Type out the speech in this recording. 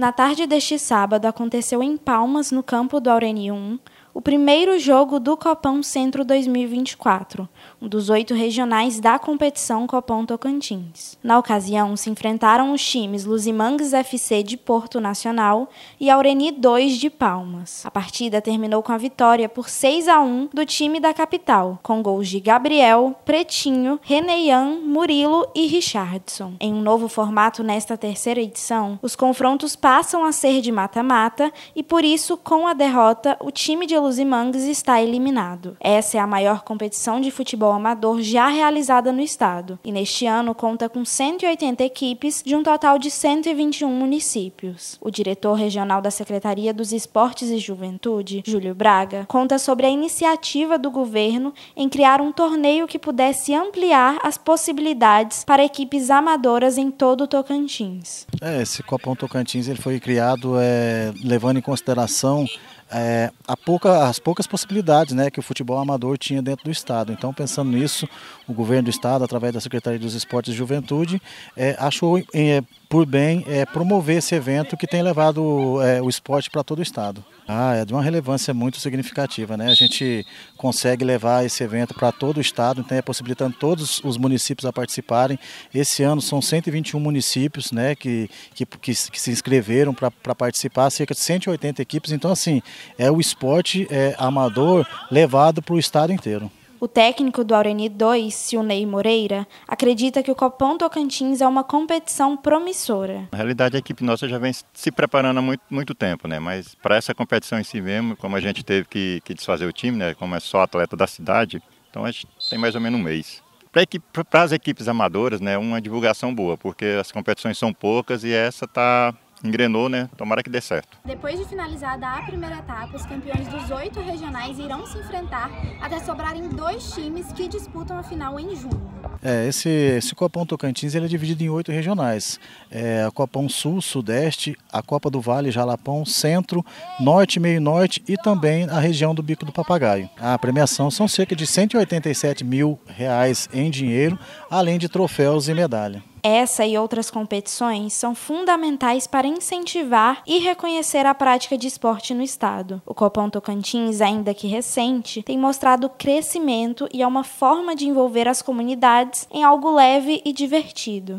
Na tarde deste sábado, aconteceu em Palmas, no campo do Aurenium, o primeiro jogo do Copão Centro 2024, um dos oito regionais da competição Copão Tocantins. Na ocasião, se enfrentaram os times Luzimangues FC de Porto Nacional e Aureni 2 de Palmas. A partida terminou com a vitória por 6 a 1 do time da capital, com gols de Gabriel, Pretinho, Reneian, Murilo e Richardson. Em um novo formato nesta terceira edição, os confrontos passam a ser de mata-mata e por isso, com a derrota, o time de pelos Imangues está eliminado. Essa é a maior competição de futebol amador já realizada no estado e neste ano conta com 180 equipes de um total de 121 municípios. O diretor regional da Secretaria dos Esportes e Juventude, Júlio Braga, conta sobre a iniciativa do governo em criar um torneio que pudesse ampliar as possibilidades para equipes amadoras em todo o Tocantins. É, esse Copão Tocantins ele foi criado é, levando em consideração é, pouca, as poucas possibilidades né, que o futebol amador tinha dentro do Estado. Então, pensando nisso, o governo do Estado, através da Secretaria dos Esportes e Juventude, é, achou é, por bem é, promover esse evento que tem levado é, o esporte para todo o Estado. Ah, é de uma relevância muito significativa, né? A gente consegue levar esse evento para todo o estado, então é possibilitando todos os municípios a participarem. Esse ano são 121 municípios, né, que, que, que se inscreveram para participar, cerca de 180 equipes. Então, assim, é o esporte é, amador levado para o estado inteiro. O técnico do Aureni 2, Silney Moreira, acredita que o Copão Tocantins é uma competição promissora. Na realidade, a equipe nossa já vem se preparando há muito, muito tempo, né? mas para essa competição em si mesmo, como a gente teve que, que desfazer o time, né? como é só atleta da cidade, então a gente tem mais ou menos um mês. Para equipe, as equipes amadoras, né, uma divulgação boa, porque as competições são poucas e essa está engrenou, né? Tomara que dê certo. Depois de finalizada a primeira etapa, os campeões dos oito regionais irão se enfrentar até sobrarem dois times que disputam a final em junho. É, esse, esse Copão Tocantins ele é dividido em oito regionais. É, a Copão Sul, Sudeste, a Copa do Vale, Jalapão, Centro, Norte, Meio Norte e também a região do Bico do Papagaio. A premiação são cerca de 187 mil reais em dinheiro, além de troféus e medalha. Essa e outras competições são fundamentais para incentivar e reconhecer a prática de esporte no estado. O Copom Tocantins, ainda que recente, tem mostrado crescimento e é uma forma de envolver as comunidades em algo leve e divertido.